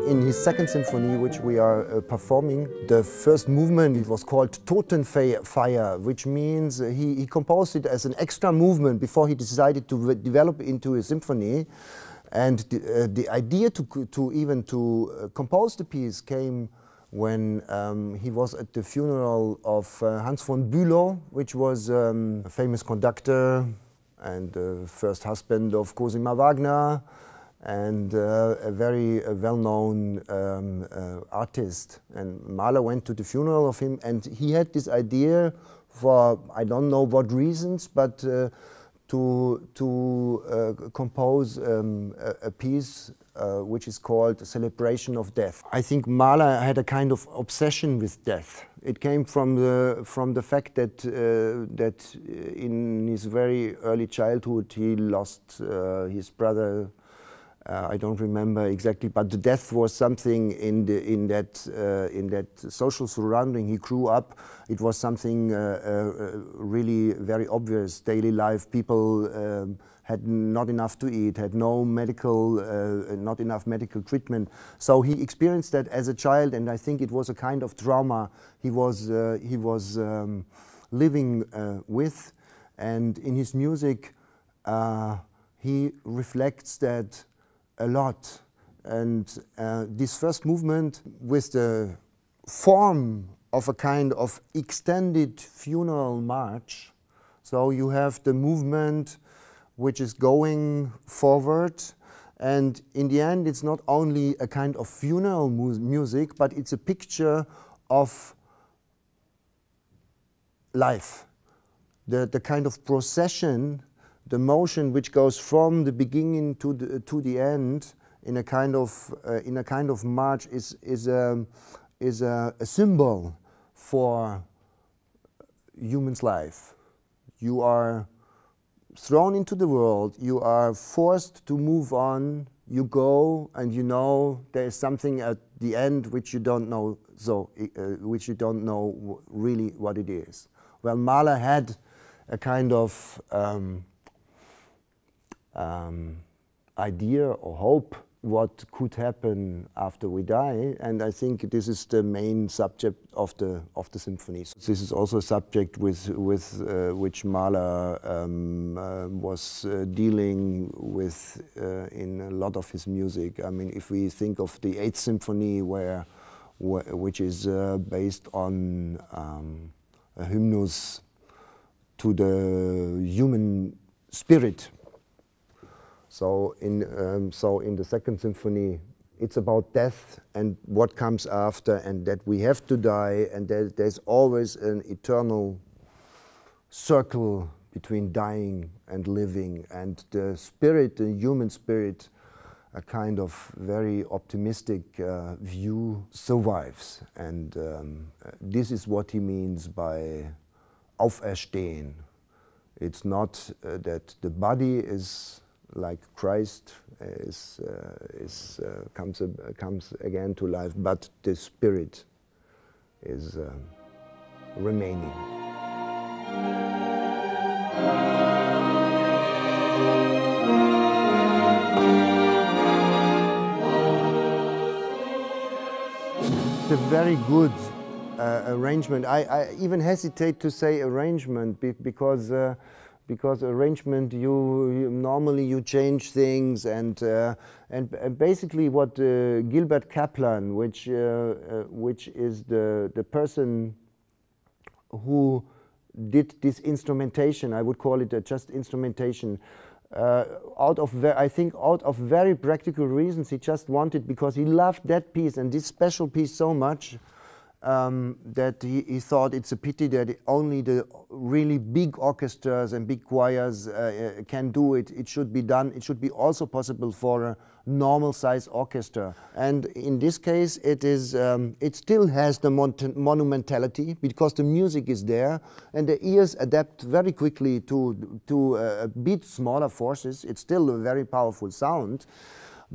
in his second symphony, which we are uh, performing, the first movement, it was called Totenfeier, which means he, he composed it as an extra movement before he decided to develop into a symphony. And the, uh, the idea to, to even to uh, compose the piece came when um, he was at the funeral of uh, Hans von Bülow, which was um, a famous conductor and uh, first husband of Cosima Wagner and uh, a very uh, well-known um, uh, artist. And Mahler went to the funeral of him and he had this idea for, I don't know what reasons, but to, to uh, compose um, a, a, piece uh, which is called Celebration of Death. I think Mahler had a kind of obsession with death. It came from the, from the fact that, uh, that uh, in his very early childhood he lost uh, his brother uh, I don't remember exactly, but the death was something in, the, in, that, uh, in that social surrounding he grew up. It was something uh, uh really very obvious, daily life. People um, had not enough to eat, had no medical, uh, not enough medical treatment. So he experienced that as a child, and I think it was a kind of trauma he was, uh, he was um, living with. And in his music, he reflects that a lot. And uh, this first movement with the form of a kind of extended funeral march. So you have the movement which is going forward and in the end it's not only a kind of funeral mu music but it's a picture of life. The, the kind of procession the motion which goes from the beginning to the, to the end in a kind of, uh, in a kind of march is, is, a, is a, a symbol for human's life. You are thrown into the world, you are forced to move on, you go and you know there is something at the end which you don't know so uh, which you don't know really what it is. Well, Mahler had a kind of um, um, idea or hope what could happen after we die. And I think this is the main subject of the of the symphony. So this is also a subject with with uh, which Mahler um, uh, was uh, dealing with uh, in a lot of his music. I mean, if we think of the Eighth Symphony, where which is uh, based on um, a hymnus to the human spirit so in, um, so in the Second Symphony, it's about death and what comes after, and that we have to die, and that there's always an eternal circle between dying and living, and the spirit, the human spirit, a kind of very optimistic uh, view survives. And um, this is what he means by auferstehen. It's not uh, that the body is like Christ uh, is, uh, is uh, comes, comes again to life, but the spirit is remaining. It's a very good uh, arrangement. I, I, even hesitate to say arrangement be because uh, because arrangement you, you, normally you change things and uh, and, and, basically what uh, Gilbert Kaplan, which uh, uh which is the the person who did this instrumentation, I would call it uh, just instrumentation. Uh, out of I think out of very practical reasons, he just wanted because he loved that piece and this special piece so much um, that he, he, thought it's a pity that only the really big orchestras and big choirs uh, uh can do it. It should be done. It should be also possible for a normal sized orchestra. And in this case, it is um, it still has the mon monumentality because the music is there, and the ears adapt very quickly to to uh, beat smaller forces. It's still a very powerful sound.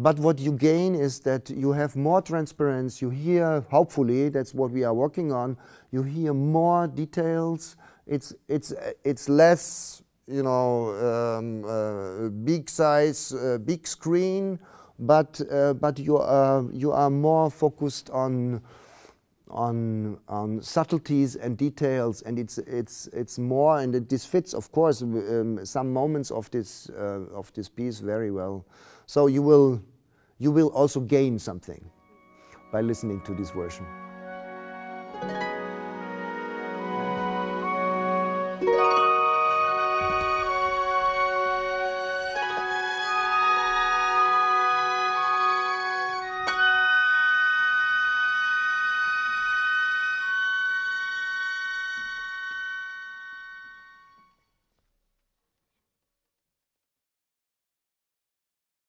But what you gain is that you have more transparency. You hear, hopefully, that's what we are working on. You hear more details. It's it's it's less, you know, um, uh, big size, uh, big screen, but uh, but you are you are more focused on on, on subtleties and details, and it's it's it's more, and it, this fits, of course, um, some moments of this uh, of this piece very well. So you will you will also gain something by listening to this version.